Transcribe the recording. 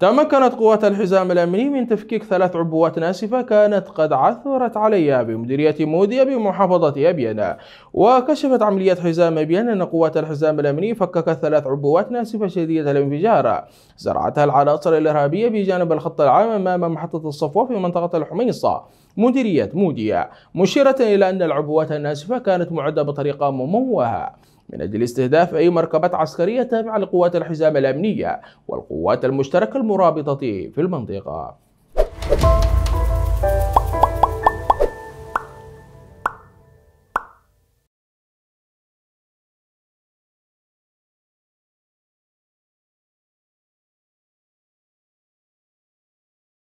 تمكنت قوات الحزام الأمني من تفكيك ثلاث عبوات ناسفة كانت قد عثرت عليها بمديرية موديا بمحافظة أبيان وكشفت عمليات حزام أبيان أن قوات الحزام الأمني فككت ثلاث عبوات ناسفة شديدة الانفجار زرعتها العناصر الإرهابية بجانب الخط العام أمام محطة الصفوة في منطقة الحميصة مديرية موديا مشيرة إلى أن العبوات الناسفة كانت معدة بطريقة مموهة من أجل استهداف أي مركبات عسكرية تابعة لقوات الحزام الأمنية والقوات المشتركة المرابطة في المنطقة